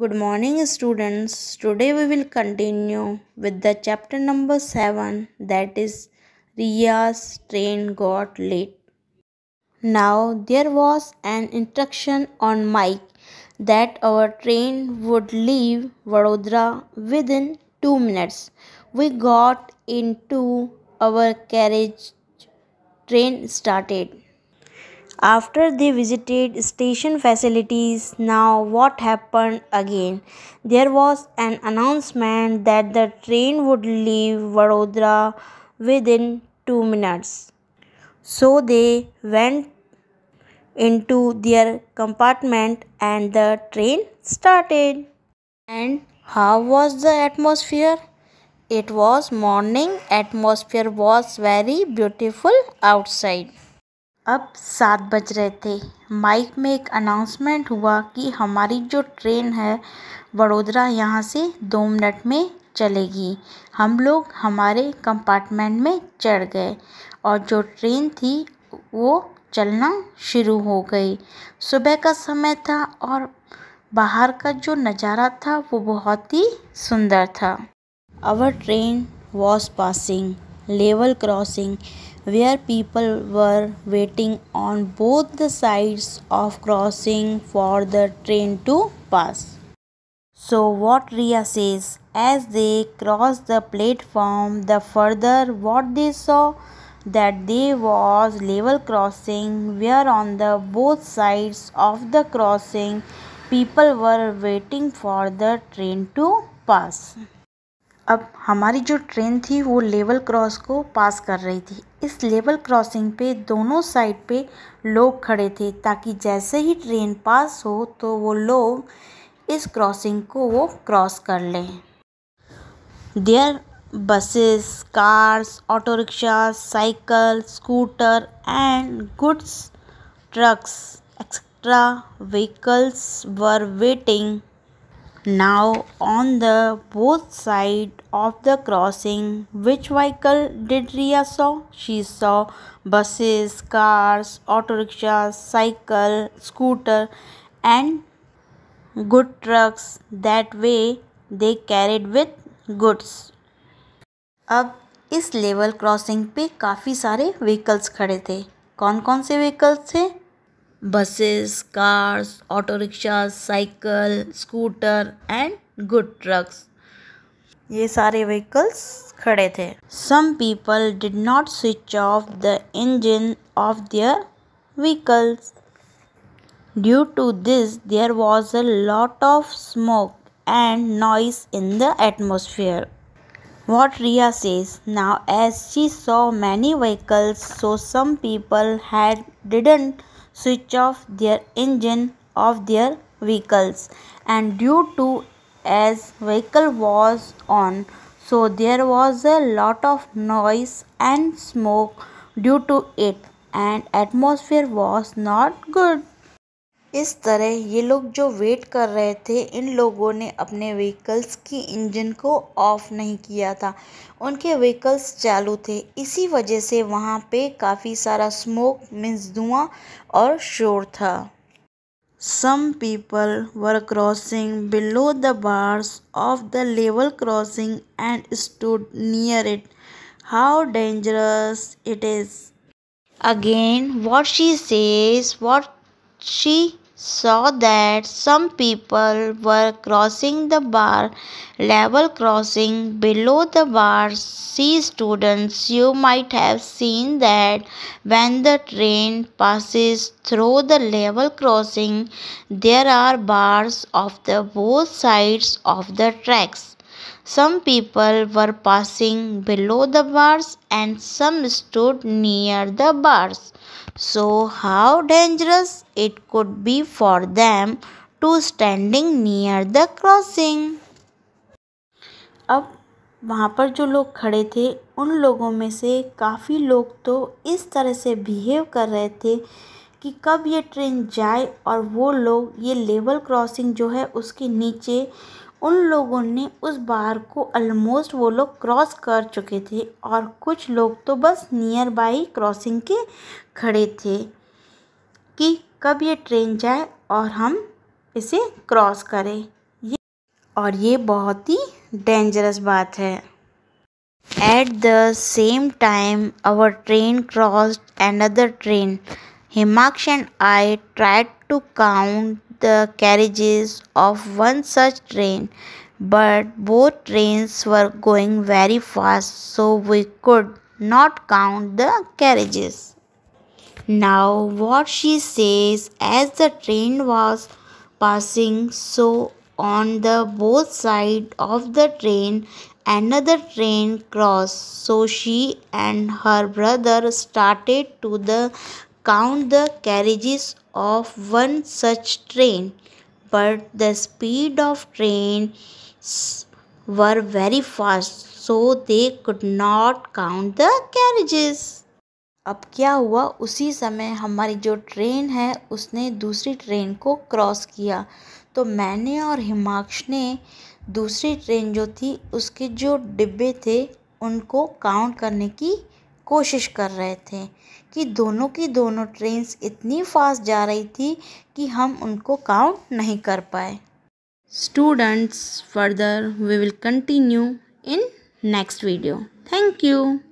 Good morning students. Today we will continue with the chapter number 7 that is Ria's train got late. Now there was an instruction on Mike that our train would leave Vadodara within 2 minutes. We got into our carriage. Train started. After they visited station facilities, now what happened again? There was an announcement that the train would leave Vadodara within 2 minutes. So they went into their compartment and the train started. And how was the atmosphere? It was morning, atmosphere was very beautiful outside. अब सात बज रहे थे mic में एक announcement हुआ कि हमारी जो ट्रेन है वडोदरा यहाँ से दो मिनट में चलेगी हम लोग हमारे कंपार्टमेंट में चढ़ गए और जो ट्रेन थी वो चलना शुरू हो गई सुबह का समय था और बाहर का जो नज़ारा था वो बहुत ही सुंदर था our train was passing level crossing where people were waiting on both the sides of crossing for the train to pass. So what Ria says as they crossed the platform the further what they saw that there was level crossing where on the both sides of the crossing people were waiting for the train to pass. अब हमारी जो train थी वो level cross को पास कर रही थी इस लेवल क्रॉसिंग पे दोनों साइड पे लोग खड़े थे ताकि जैसे ही ट्रेन पास हो तो वो लोग इस क्रॉसिंग को वो क्रॉस कर लें there buses cars auto rickshaw cycle scooter and goods trucks etc. Vehicles were waiting now on the both side of the crossing which vehicle did riya saw? She saw buses, cars, auto rickshaws, cycle, scooter and good trucks that way they carried with goods. ab is level crossing pe kafi sare vehicles khade the कौन कौन से vehicles थे buses, cars, auto rickshaws, cycle, scooter and good trucks. These vehicles were Some people did not switch off the engine of their vehicles. Due to this, there was a lot of smoke and noise in the atmosphere. What Ria says now as she saw many vehicles so some people had didn't switch off their engine of their vehicles and due to as vehicle was on so there was a lot of noise and smoke due to it and atmosphere was not good इस तरह ये लोग जो wait कर रहे थे इन लोगों ने अपने व्हीकल्स की इंजन को ऑफ नहीं किया था उनके व्हीकल्स चालू थे इसी वजह से वहाँ पे काफ़ी सारा स्मोक मीन्स धुआँ और शोर था some people were crossing below the bars of the level crossing and stood near it how dangerous it is again what she says what she saw that some people were crossing the bar level crossing below the bar see students you might have seen that when the train passes through the level crossing there are bars of the both sides of the tracks some people were passing below the bars and some stood near the bars so how dangerous it could be for them to standing near the crossing अब वहाँ पर जो लोग खड़े थे उन लोगों में से काफ़ी लोग तो इस तरह से बिहेव कर रहे थे कि कब ये ट्रेन जाए और वो लोग ये लेवल क्रॉसिंग जो है उसके नीचे उन लोगों ने उस बार को ऑलमोस्ट वो लोग क्रॉस कर चुके थे और कुछ लोग तो बस नियर बाई क्रॉसिंग के खड़े थे कि कब ये ट्रेन जाए और हम इसे क्रॉस करें ये और ये बहुत ही डेंजरस बात है at the same time our train cross and other train हिमाक्ष and I tried to count the carriages of one such train but both trains were going very fast so we could not count the carriages. Now, what she says as the train was passing, so on the both side of the train another train crossed. So she and her brother started to the count the carriages of one such train but the speed of trains were very fast so they could not count the carriages अब क्या हुआ उसी समय हमारी जो train है उसने दूसरी ट्रेन को क्रॉस किया तो मैंने और हिमाक्ष ने दूसरी ट्रेन जो थी उसके जो डिब्बे थे उनको काउंट करने की कोशिश कर रहे थे कि दोनों की दोनों ट्रेन्स इतनी फास्ट जा रही थी कि हम उनको काउंट नहीं कर पाए students further we will continue in next video thank you